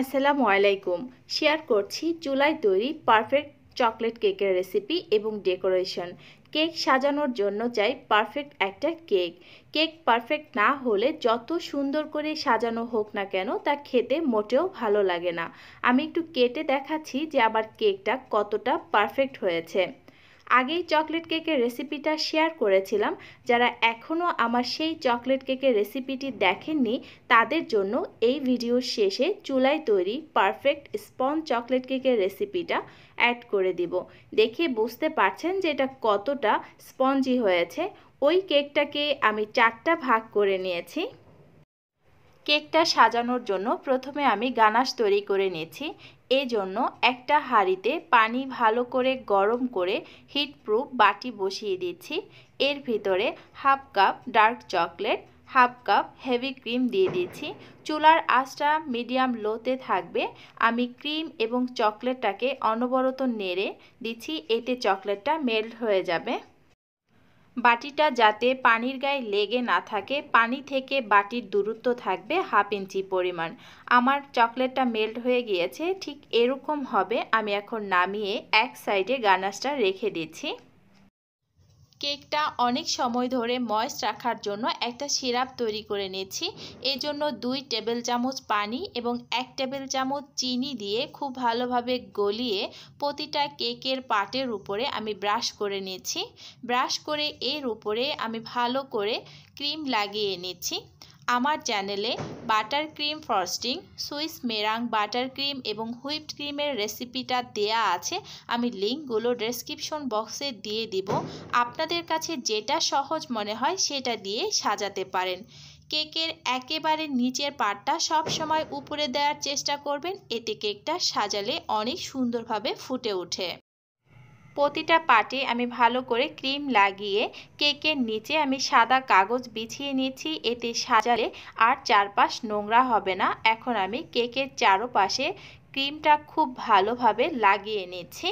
আসসালামু আলাইকুম শেয়ার করছি চুলায় তৈরি পারফেক্ট চকলেট কেকের রেসিপি এবং ডেকোরেশন কেক সাজানোর জন্য চাই পারফেক্ট একটা কেক কেক পারফেক্ট না হলে যত সুন্দর করে সাজানো হোক না কেন তা খেতে মোটেও ভালো লাগে না আমি একটু কেটে দেখাচ্ছি যে আবার কেকটা কতটা পারফেক্ট হয়েছে আগেই চকলেট কেকের রেসিপিটা শেয়ার করেছিলাম যারা এখনও আমার সেই চকলেট কেকের রেসিপিটি দেখেননি তাদের জন্য এই ভিডিওর শেষে চুলায় তৈরি পারফেক্ট স্পন চকলেট কেকের রেসিপিটা অ্যাড করে দিব দেখে বুঝতে পারছেন যে এটা কতটা স্পঞ্জি হয়েছে ওই কেকটাকে আমি চারটা ভাগ করে নিয়েছি কেকটা সাজানোর জন্য প্রথমে আমি গানাশ তৈরি করে নিয়েছি এই জন্য একটা হাঁড়িতে পানি ভালো করে গরম করে হিটপ্রুফ বাটি বসিয়ে দিচ্ছি এর ভিতরে half cup dark chocolate half cup heavy cream দিয়ে দিচ্ছি চুলার আঁচটা মিডিয়াম লোতে থাকবে আমি ক্রিম এবং চকলেটটাকে অনবরত নেড়ে দিচ্ছি এতে চকলেটটা মেল্ট হয়ে যাবে বাটিটা যাতে পানির গায়ে লেগে না থাকে পানি থেকে বাটির দূরত্ব থাকবে হাফ ইঞ্চি পরিমাণ আমার চকলেটটা মেল্ট হয়ে গিয়েছে ঠিক এরকম হবে আমি এখন নামিয়ে এক সাইডে গানাসটা রেখে দিচ্ছি কেকটা অনেক সময় ধরে ময়েস্ট রাখার জন্য একটা সিরাপ তৈরি করে নিয়েছি জন্য দুই টেবিল চামচ পানি এবং এক টেবিল চামচ চিনি দিয়ে খুব ভালোভাবে গলিয়ে প্রতিটা কেকের পাটের উপরে আমি ব্রাশ করে নিয়েছি ব্রাশ করে এর উপরে আমি ভালো করে ক্রিম লাগিয়ে নেছি আমার চ্যানেলে butter cream frosting Swiss meringue butter cream এবং হুইপড ক্রিমের রেসিপিটা দেয়া আছে আমি লিঙ্কগুলো ডেসক্রিপশন বক্সে দিয়ে দিব আপনাদের কাছে যেটা সহজ মনে হয় সেটা দিয়ে সাজাতে পারেন কেকের একেবারে নিচের পাটটা সব সময় উপরে দেওয়ার চেষ্টা করবেন এতে কেকটা সাজালে অনেক সুন্দরভাবে ফুটে ওঠে প্রতিটা পাটে আমি ভালো করে ক্রিম লাগিয়ে কেকের নিচে আমি সাদা কাগজ বিছিয়ে নিয়েছি এতে সাজালে আর চারপাশ নোংরা হবে না এখন আমি কেকের চারপাশে ক্রিমটা খুব ভালোভাবে লাগিয়ে নিচ্ছি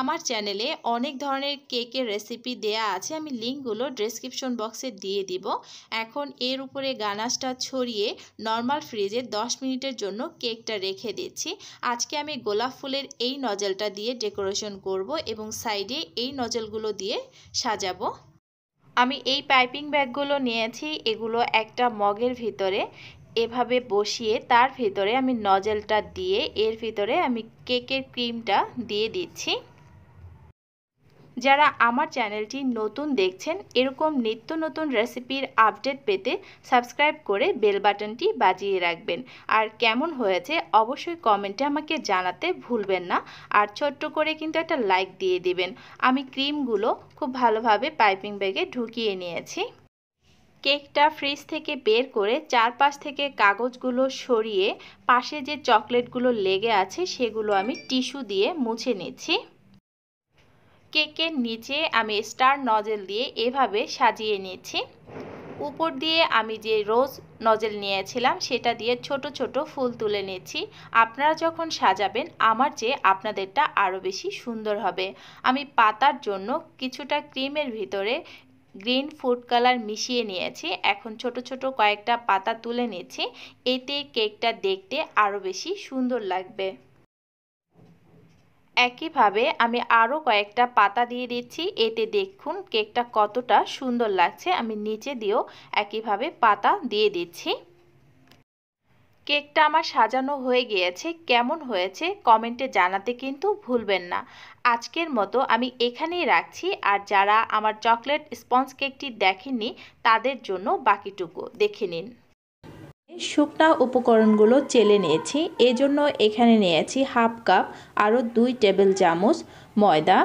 আমার চ্যানেলে অনেক ধরনের কেকের রেসিপি দেয়া আছে আমি লিঙ্কগুলো ডেসক্রিপশন বক্সে দিয়ে দিব এখন এর উপরে গানাসটা ছড়িয়ে নর্মাল ফ্রিজে 10 মিনিটের জন্য কেকটা রেখে দিচ্ছি আজকে আমি গোলাপ ফুলের এই নজলটা দিয়ে ডেকোরেশন করব এবং সাইডে এই নজলগুলো দিয়ে সাজাবো আমি এই পাইপিং ব্যাগগুলো নিয়েছি এগুলো একটা মগের ভিতরে এভাবে বসিয়ে তার ভিতরে আমি নজেলটা দিয়ে এর ভিতরে আমি কেকের ক্রিমটা দিয়ে দিচ্ছি যারা আমার চ্যানেলটি নতুন দেখছেন এরকম নিত্য নতুন রেসিপির আপডেট পেতে সাবস্ক্রাইব করে বেল বাটনটি বাজিয়ে রাখবেন আর কেমন হয়েছে অবশ্যই কমেন্টে আমাকে জানাতে ভুলবেন না আর ছোট্ট করে কিন্তু একটা লাইক দিয়ে দিবেন আমি ক্রিমগুলো খুব ভালোভাবে পাইপিং ব্যাগে ঢুকিয়ে নিয়েছি কেকটা ফ্রিজ থেকে বের করে চারপাশ থেকে কাগজগুলো সরিয়ে পাশে যে চকলেটগুলো লেগে আছে সেগুলো আমি টিস্যু দিয়ে মুছে নিচ্ছি কেকের নিচে আমি স্টার নজেল দিয়ে এভাবে সাজিয়ে নিয়েছি উপর দিয়ে আমি যে রোজ নজেল নিয়েছিলাম সেটা দিয়ে ছোট ছোট ফুল তুলে নিয়েছি আপনারা যখন সাজাবেন আমার চেয়ে আপনাদেরটা আরও বেশি সুন্দর হবে আমি পাতার জন্য কিছুটা ক্রিমের ভিতরে গ্রিন ফুড কালার মিশিয়ে নিয়েছি এখন ছোট ছোট কয়েকটা পাতা তুলে নিয়েছি এতে কেকটা দেখতে আরও বেশি সুন্দর লাগবে একইভাবে আমি আরও কয়েকটা পাতা দিয়ে দিচ্ছি এতে দেখুন কেকটা কতটা সুন্দর লাগছে আমি নিচে দিয়েও একইভাবে পাতা দিয়ে দিচ্ছি কেকটা আমার সাজানো হয়ে গিয়েছে কেমন হয়েছে কমেন্টে জানাতে কিন্তু ভুলবেন না আজকের মতো আমি এখানেই রাখছি আর যারা আমার চকলেট স্পঞ্জ কেকটি দেখেননি তাদের জন্য বাকিটুকু দেখে নিন শুকনা উপকরণগুলো চেলে নিয়েছি এজন্য এখানে নিয়েছি হাফ কাপ আরও দুই টেবিল চামচ ময়দা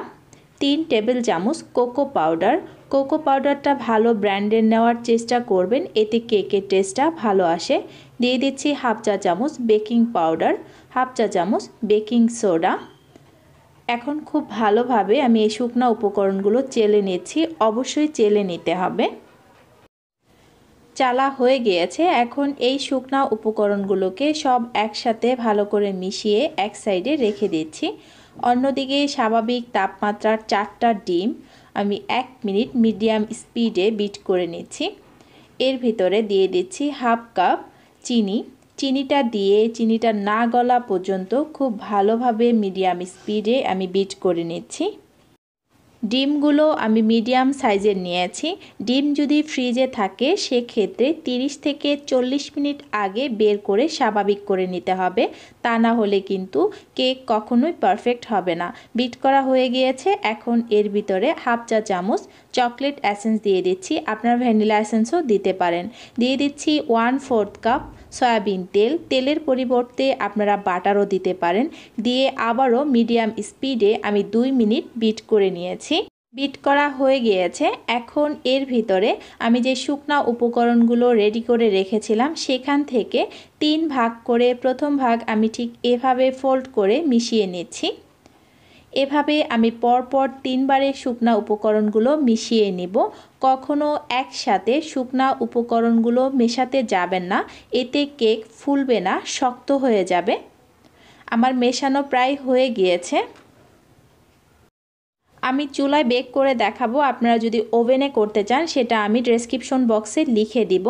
তিন টেবিল চামচ কোকো পাউডার কোকো পাউডারটা ভালো ব্র্যান্ডের নেওয়ার চেষ্টা করবেন এতে কেকের টেস্টটা ভালো আসে দিয়ে দিচ্ছি হাফ চা চামচ বেকিং পাউডার হাফ চা চামচ বেকিং সোডা এখন খুব ভালোভাবে আমি এই শুকনা উপকরণগুলো চেলে নিচ্ছি অবশ্যই চেলে নিতে হবে চালা হয়ে গিয়েছে এখন এই শুকনা উপকরণগুলোকে সব একসাথে ভালো করে মিশিয়ে এক সাইডে রেখে দিচ্ছি অন্যদিকে স্বাভাবিক তাপমাত্রার চারটা ডিম আমি এক মিনিট মিডিয়াম স্পিডে বিট করে নিচ্ছি এর ভিতরে দিয়ে দিচ্ছি হাফ কাপ চিনি চিনিটা দিয়ে চিনিটা না গলা পর্যন্ত খুব ভালোভাবে মিডিয়াম স্পিডে আমি বিট করে নিচ্ছি ডিমগুলো আমি মিডিয়াম সাইজের নিয়েছি ডিম যদি ফ্রিজে থাকে সেক্ষেত্রে 30 থেকে ৪০ মিনিট আগে বের করে স্বাভাবিক করে নিতে হবে তা না হলে কিন্তু কেক কখনোই পারফেক্ট হবে না বিট করা হয়ে গিয়েছে এখন এর ভিতরে হাফ চা চামচ চকলেট অ্যাসেন্স দিয়ে দিচ্ছি আপনার ভ্যানিলা অ্যাসেন্সও দিতে পারেন দিয়ে দিচ্ছি ওয়ান ফোর্থ কাপ সয়াবিন তেল তেলের পরিবর্তে আপনারা বাটারও দিতে পারেন দিয়ে আবারও মিডিয়াম স্পিডে আমি দুই মিনিট বিট করে নিয়েছি বিট করা হয়ে গিয়েছে এখন এর ভিতরে আমি যে শুকনা উপকরণগুলো রেডি করে রেখেছিলাম সেখান থেকে তিন ভাগ করে প্রথম ভাগ আমি ঠিক এভাবে ফোল্ড করে মিশিয়ে নিচ্ছি এভাবে আমি পরপর তিনবারে শুকনা উপকরণগুলো মিশিয়ে নেব কখনো একসাথে শুকনা উপকরণগুলো মেশাতে যাবেন না এতে কেক ফুলবে না শক্ত হয়ে যাবে আমার মেশানো প্রায় হয়ে গিয়েছে আমি চুলায় বেক করে দেখাবো আপনারা যদি ওভেনে করতে চান সেটা আমি ডেসক্রিপশন বক্সে লিখে দিব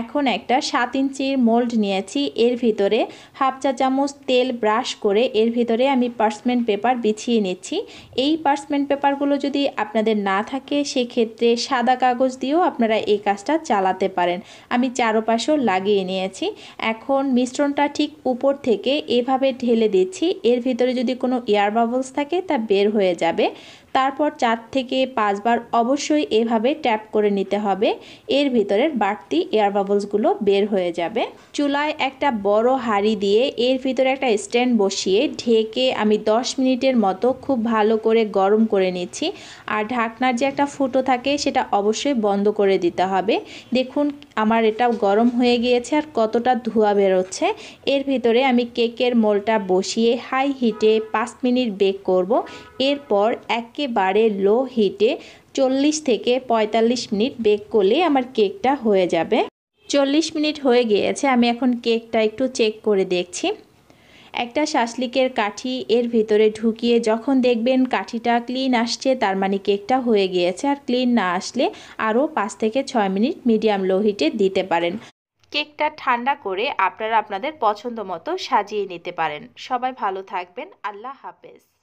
এখন একটা সাত ইঞ্চির মোল্ড নিয়েছি এর ভিতরে হাফ চা চামচ তেল ব্রাশ করে এর ভিতরে আমি পার্সমেন্ট পেপার বিছিয়ে নিচ্ছি এই পার্সমেন্ট পেপারগুলো যদি আপনাদের না থাকে সেক্ষেত্রে সাদা কাগজ দিয়েও আপনারা এই কাজটা চালাতে পারেন আমি চারোপাশেও লাগিয়ে নিয়েছি এখন মিশ্রণটা ঠিক উপর থেকে এভাবে ঢেলে দিচ্ছি এর ভিতরে যদি কোনো এয়ার বাবলস থাকে তা বের হয়ে যাবে তারপর চার থেকে পাঁচবার অবশ্যই এভাবে ট্যাপ করে নিতে হবে এর ভিতরের বাড়তি এয়ার বাবলসগুলো বের হয়ে যাবে চুলায় একটা বড় হাঁড়ি দিয়ে এর ভিতরে একটা স্ট্যান্ড বসিয়ে ঢেকে আমি দশ মিনিটের মতো খুব ভালো করে গরম করে নিচ্ছি আর ঢাকনার যে একটা ফুটো থাকে সেটা অবশ্যই বন্ধ করে দিতে হবে দেখুন আমার এটা গরম হয়ে গিয়েছে আর কতটা ধোঁয়া বেরোচ্ছে এর ভিতরে আমি কেকের মোলটা বসিয়ে হাই হিটে পাঁচ মিনিট বেক করব এরপর একে একেবারে লো হিটে চল্লিশ থেকে ৪৫ মিনিট বেক করলেই আমার কেকটা হয়ে যাবে চল্লিশ মিনিট হয়ে গিয়েছে আমি এখন কেকটা একটু চেক করে দেখছি একটা শাসলিকের কাঠি এর ভিতরে ঢুকিয়ে যখন দেখবেন কাঠিটা ক্লিন আসছে তার মানে কেকটা হয়ে গিয়েছে আর ক্লিন না আসলে আরও পাঁচ থেকে ছয় মিনিট মিডিয়াম লো হিটে দিতে পারেন কেকটা ঠান্ডা করে আপনারা আপনাদের পছন্দ মতো সাজিয়ে নিতে পারেন সবাই ভালো থাকবেন আল্লাহ হাফেজ